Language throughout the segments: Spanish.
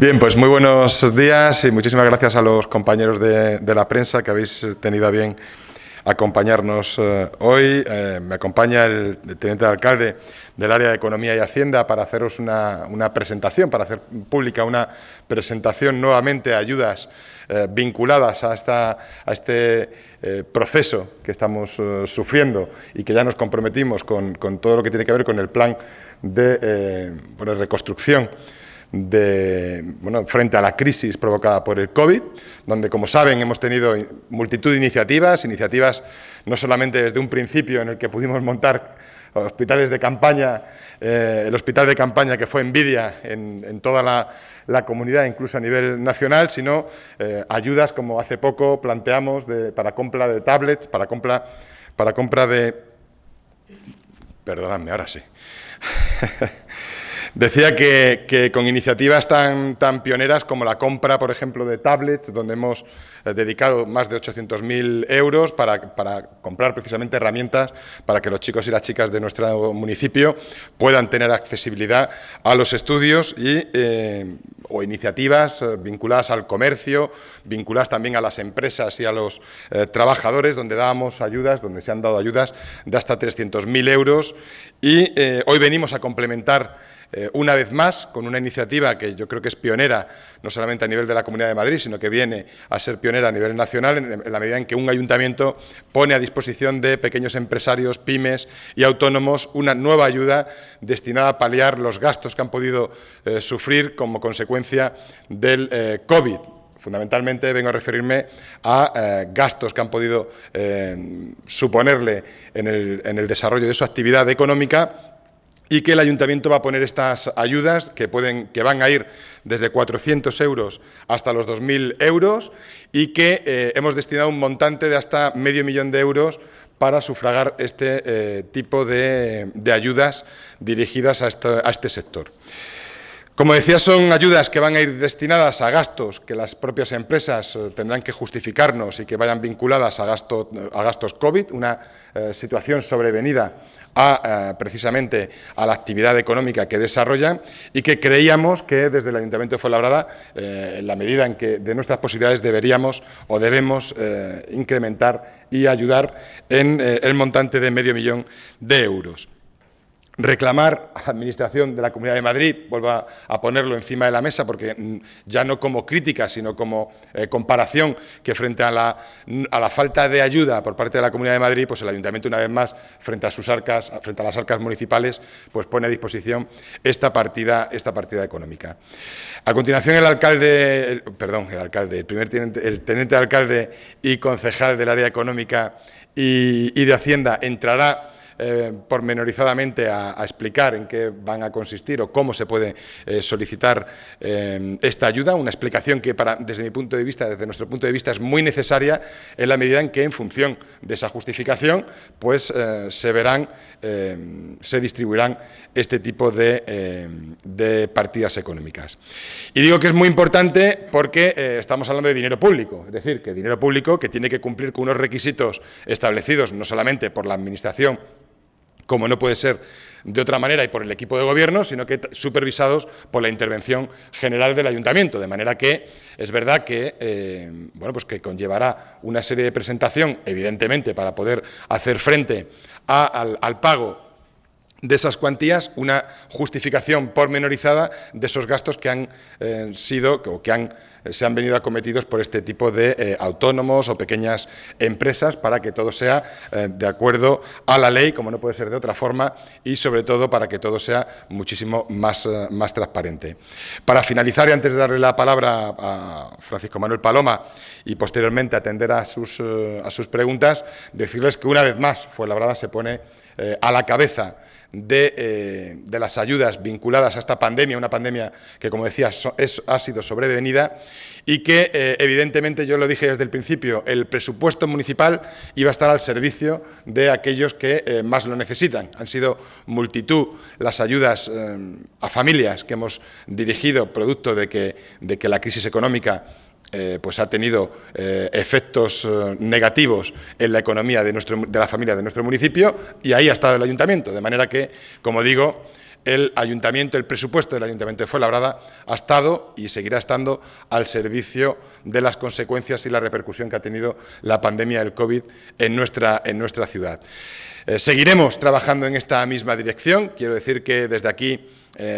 Bien, pues muy buenos días y muchísimas gracias a los compañeros de, la prensa que habéis tenido a bien acompañarnos eh, hoy. Eh, me acompaña el, teniente alcalde del área de Economía y Hacienda para haceros una, presentación, para hacer pública una presentación nuevamente de ayudas eh, vinculadas a, a este proceso que estamos sufriendo y que ya nos comprometimos con, todo lo que tiene que ver con el plan de reconstrucción de, bueno, frente a la crisis provocada por el COVID, donde, como saben, hemos tenido multitud de iniciativas, iniciativas no solamente desde un principio en el que pudimos montar hospitales de campaña, eh, el hospital de campaña que fue envidia en, toda la, comunidad, incluso a nivel nacional, sino eh, ayudas como hace poco planteamos para compra de tablets, para compra, para compra de... Perdóname, ahora sí. Decía que, con iniciativas tan, tan pioneras como la compra, por ejemplo, de tablets, donde hemos eh, dedicado más de 800.000 euros para, comprar precisamente herramientas para que los chicos y las chicas de nuestro municipio puedan tener accesibilidad a los estudios eh, o iniciativas eh, vinculadas al comercio, vinculadas también a las empresas y a los trabajadores, donde dábamos ayudas, donde se han dado ayudas de hasta 300.000 euros. Y hoy venimos a complementar eh, una vez más con una iniciativa que yo creo que es pionera, no solamente a nivel de la Comunidad de Madrid, sino que viene a ser pionera a nivel nacional en, la medida en que un ayuntamiento pone a disposición de pequeños empresarios, pymes y autónomos una nueva ayuda destinada a paliar los gastos que han podido eh, sufrir como consecuencia del eh, COVID. Fundamentalmente vengo a referirme a gastos que han podido suponerle en el desarrollo de su actividad económica y que el ayuntamiento va a poner estas ayudas que, pueden, que van a ir desde 400 euros hasta los 2.000 euros y que eh, hemos destinado un montante de hasta medio millón de euros para sufragar este eh, tipo de, ayudas dirigidas este, a, este sector. Como decía, son ayudas que van a ir destinadas a gastos que las propias empresas eh, tendrán que justificarnos y que vayan vinculadas a, gasto, a gastos COVID, una situación sobrevenida precisamente a la actividad económica que desarrollan y que creíamos que desde el Ayuntamiento de Fuenlabrada, eh, en la medida en que de nuestras posibilidades deberíamos o debemos eh, incrementar y ayudar en eh, el montante de medio millón de euros reclamar a la Administración de la Comunidad de Madrid, vuelvo a, ponerlo encima de la mesa, porque mm, ya no como crítica, sino como eh, comparación, que frente a la, mm, a la, falta de ayuda por parte de la Comunidad de Madrid, pues el Ayuntamiento, una vez más, frente a sus arcas, frente a las arcas municipales, pues pone a disposición esta partida, esta partida económica. A continuación, el alcalde, perdón, el alcalde, el primer el alcalde y concejal del área económica y de Hacienda entrará eh, pormenorizadamente a, explicar en qué van a consistir o cómo se puede eh, solicitar eh, esta ayuda, una explicación que para, desde mi punto de vista, desde nuestro punto de vista, es muy necesaria en la medida en que en función de esa justificación pues se verán, se distribuirán este tipo de, de, partidas económicas. Y digo que es muy importante porque estamos hablando de dinero público, es decir, que dinero público que tiene que cumplir con unos requisitos establecidos no solamente por la Administración como no puede ser de otra manera y por el equipo de gobierno, sino que supervisados por la intervención general del ayuntamiento. De manera que es verdad que, eh, bueno, pues que conllevará una serie de presentación, evidentemente, para poder hacer frente al pago de esas cuantías una justificación pormenorizada de esos gastos que han eh, sido o que han, eh, se han venido acometidos por este tipo de eh, autónomos o pequeñas empresas para que todo sea de acuerdo a la ley, como no puede ser de otra forma, y sobre todo para que todo sea muchísimo más, más transparente. Para finalizar, y antes de darle la palabra a Francisco Manuel Paloma y posteriormente atender a sus, a sus preguntas, decirles que una vez más fue Fuenlabrada se pone a la cabeza eh, de, las ayudas vinculadas a esta pandemia, una pandemia que, como decía, ha sido sobrevenida y que, eh, evidentemente, yo lo dije desde el principio, el presupuesto municipal iba a estar al servicio de aquellos que eh, más lo necesitan. Han sido multitud las ayudas a familias que hemos dirigido producto de que, de que la crisis económica eh, pues ha tenido eh, efectos eh, negativos en la economía de, de la familia de nuestro municipio y ahí ha estado el ayuntamiento. De manera que, como digo, el ayuntamiento, el presupuesto del ayuntamiento de Fuenlabrada ha estado y seguirá estando al servicio de las consecuencias y la repercusión que ha tenido la pandemia del COVID en nuestra, en nuestra ciudad. seguiremos trabajando en esta misma dirección. Quiero decir que desde aquí,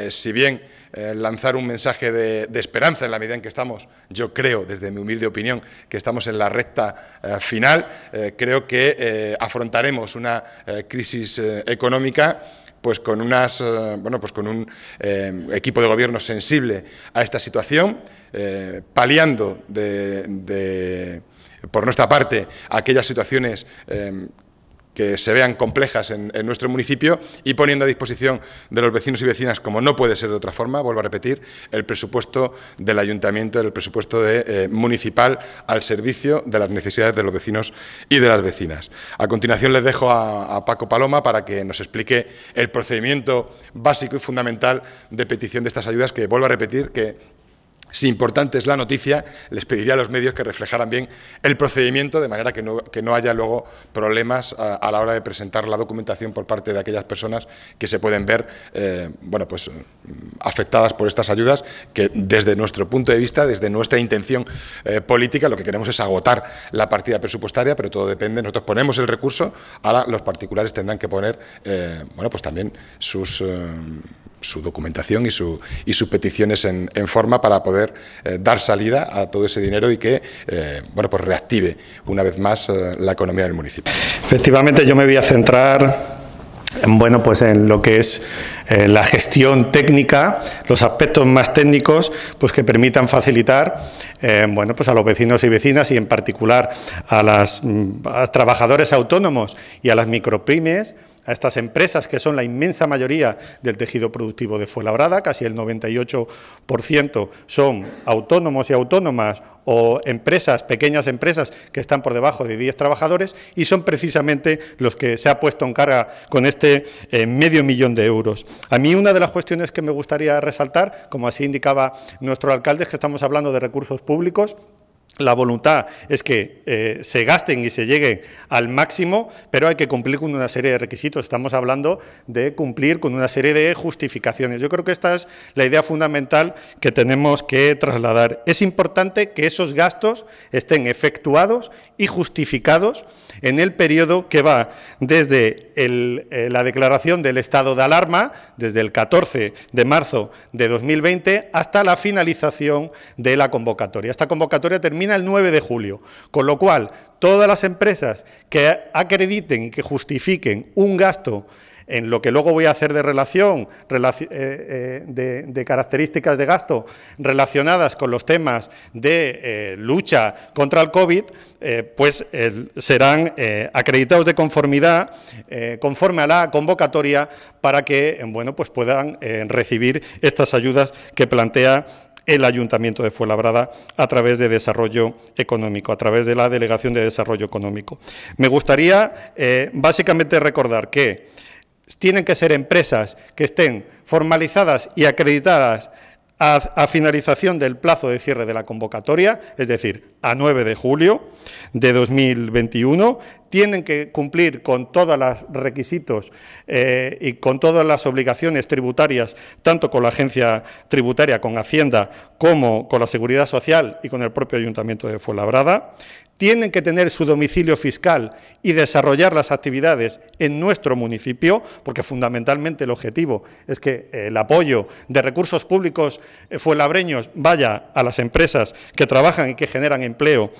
si bien eh, lanzar un mensaje de, esperanza en la medida en que estamos, yo creo, desde mi humilde opinión, que estamos en la recta eh, final. Eh, creo que afrontaremos una crisis económica pues con, unas, bueno, pues con un equipo de gobierno sensible a esta situación, paliando de, por nuestra parte aquellas situaciones que se vean complejas en, nuestro municipio y poniendo a disposición de los vecinos y vecinas, como no puede ser de otra forma, vuelvo a repetir, el presupuesto del ayuntamiento, el presupuesto eh, municipal al servicio de las necesidades de los vecinos y de las vecinas. A continuación les dejo a, a Paco Paloma para que nos explique el procedimiento básico y fundamental de petición de estas ayudas, que vuelvo a repetir que si importante es la noticia, les pediría a los medios que reflejaran bien el procedimiento, de manera que no, haya luego problemas a, la hora de presentar la documentación por parte de aquellas personas que se pueden ver eh, bueno, pues, mm, afectadas por estas ayudas, que desde nuestro punto de vista, desde nuestra intención eh, política, lo que queremos es agotar la partida presupuestaria, pero todo depende. Nosotros ponemos el recurso, ahora los particulares tendrán que poner eh, bueno, pues también sus su documentación y, y sus peticiones en, forma para poder eh, dar salida a todo ese dinero y que eh, bueno, pues reactive una vez más eh, la economía del municipio. Efectivamente, yo me voy a centrar bueno, pues en lo que es la gestión técnica, los aspectos más técnicos, pues que permitan facilitar, bueno, pues a los vecinos y vecinas y en particular a los mm, trabajadores autónomos y a las microprimes a estas empresas que son la inmensa mayoría del tejido productivo de Fuenlabrada, casi el 98% son autónomos y autónomas o empresas, pequeñas empresas que están por debajo de 10 trabajadores y son precisamente los que se ha puesto en carga con este eh, medio millón de euros. A mí una de las cuestiones que me gustaría resaltar, como así indicaba nuestro alcalde, es que estamos hablando de recursos públicos la voluntad es que eh, se gasten y se lleguen al máximo, pero hay que cumplir con una serie de requisitos. Estamos hablando de cumplir con una serie de justificaciones. Yo creo que esta es la idea fundamental que tenemos que trasladar. Es importante que esos gastos estén efectuados y justificados en el periodo que va desde eh, la declaración del estado de alarma, desde el 14 de marzo de 2020, hasta la finalización de la convocatoria. Esta convocatoria termina el 9 de julio, con lo cual todas las empresas que acrediten y que justifiquen un gasto en lo que luego voy a hacer de relación, eh, eh, de, características de gasto relacionadas con los temas de eh, lucha contra el COVID, pues serán acreditados de conformidad, conforme a la convocatoria, para que bueno, pues puedan recibir estas ayudas que plantea el Ayuntamiento de Fuenlabrada a través de desarrollo económico, a través de la Delegación de Desarrollo Económico. Me gustaría eh, básicamente recordar que tienen que ser empresas que estén formalizadas y acreditadas a, a, finalización del plazo de cierre de la convocatoria, es decir, a 9 de julio de 2021, tienen que cumplir con todos los requisitos eh, y con todas las obligaciones tributarias, tanto con la agencia tributaria, con Hacienda, como con la Seguridad Social y con el propio Ayuntamiento de Fuenlabrada. Tienen que tener su domicilio fiscal y desarrollar las actividades en nuestro municipio, porque fundamentalmente el objetivo es que el apoyo de recursos públicos eh, fuelabreños vaya a las empresas que trabajan y que generan empleo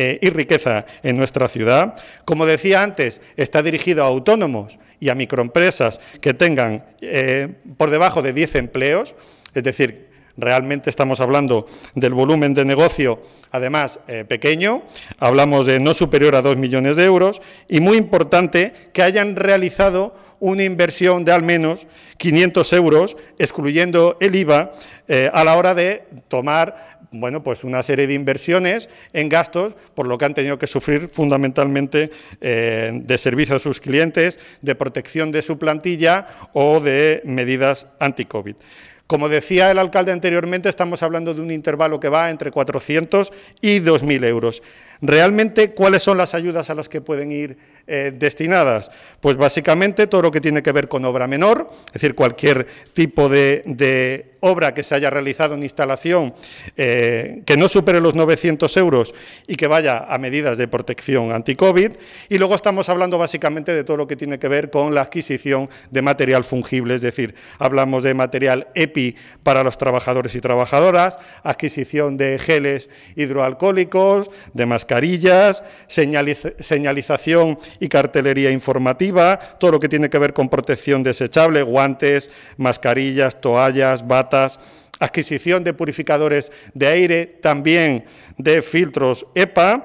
eh, y riqueza en nuestra ciudad. Como decía antes, está dirigido a autónomos y a microempresas que tengan eh, por debajo de 10 empleos, es decir, realmente estamos hablando del volumen de negocio, además eh, pequeño, hablamos de no superior a 2 millones de euros, y muy importante que hayan realizado una inversión de al menos 500 euros, excluyendo el IVA, eh, a la hora de tomar bueno, pues una serie de inversiones en gastos, por lo que han tenido que sufrir fundamentalmente eh, de servicio a sus clientes, de protección de su plantilla o de medidas anti-COVID. Como decía el alcalde anteriormente, estamos hablando de un intervalo que va entre 400 y 2.000 euros. Realmente, ¿cuáles son las ayudas a las que pueden ir eh, destinadas? Pues básicamente todo lo que tiene que ver con obra menor, es decir, cualquier tipo de, obra que se haya realizado en instalación eh, que no supere los 900 euros y que vaya a medidas de protección anti-COVID. Y luego estamos hablando básicamente de todo lo que tiene que ver con la adquisición de material fungible, es decir, hablamos de material EPI para los trabajadores y trabajadoras, adquisición de geles hidroalcohólicos, de mascarillas, señalización y cartelería informativa, todo lo que tiene que ver con protección desechable, guantes, mascarillas, toallas, batas, adquisición de purificadores de aire, también de filtros EPA,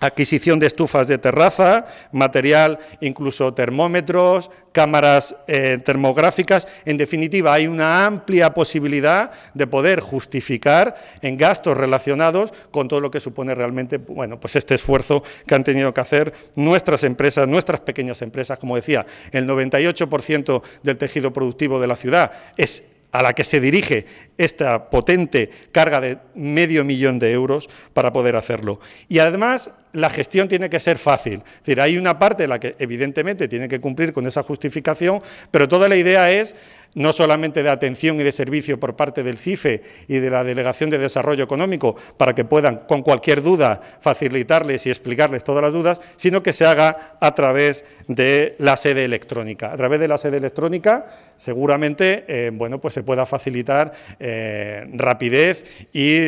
adquisición de estufas de terraza, material, incluso termómetros, cámaras eh, termográficas. En definitiva, hay una amplia posibilidad de poder justificar en gastos relacionados con todo lo que supone realmente bueno, pues este esfuerzo que han tenido que hacer nuestras empresas, nuestras pequeñas empresas. Como decía, el 98% del tejido productivo de la ciudad es a la que se dirige esta potente carga de medio millón de euros para poder hacerlo. Y además la gestión tiene que ser fácil. Es decir, hay una parte en la que evidentemente tiene que cumplir con esa justificación, pero toda la idea es no solamente de atención y de servicio por parte del CIFE y de la Delegación de Desarrollo Económico, para que puedan, con cualquier duda, facilitarles y explicarles todas las dudas, sino que se haga a través de la sede electrónica. A través de la sede electrónica, seguramente, eh, bueno, pues se pueda facilitar eh, rapidez y,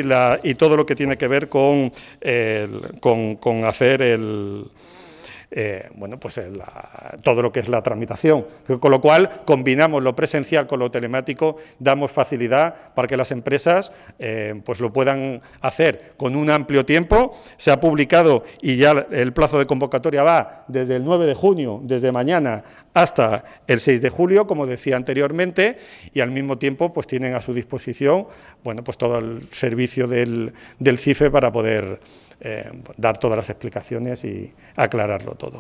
todo lo que tiene que ver con, eh, con hacer el eh, bueno, pues eh, todo lo que es la tramitación. Con lo cual, combinamos lo presencial con lo telemático, damos facilidad para que las empresas eh, pues lo puedan hacer con un amplio tiempo. Se ha publicado y ya el plazo de convocatoria va desde el 9 de junio, desde mañana, hasta el 6 de julio, como decía anteriormente, y al mismo tiempo pues tienen a su disposición bueno, pues todo el servicio del, del CIFE para poder eh, dar todas las explicaciones y aclararlo todo.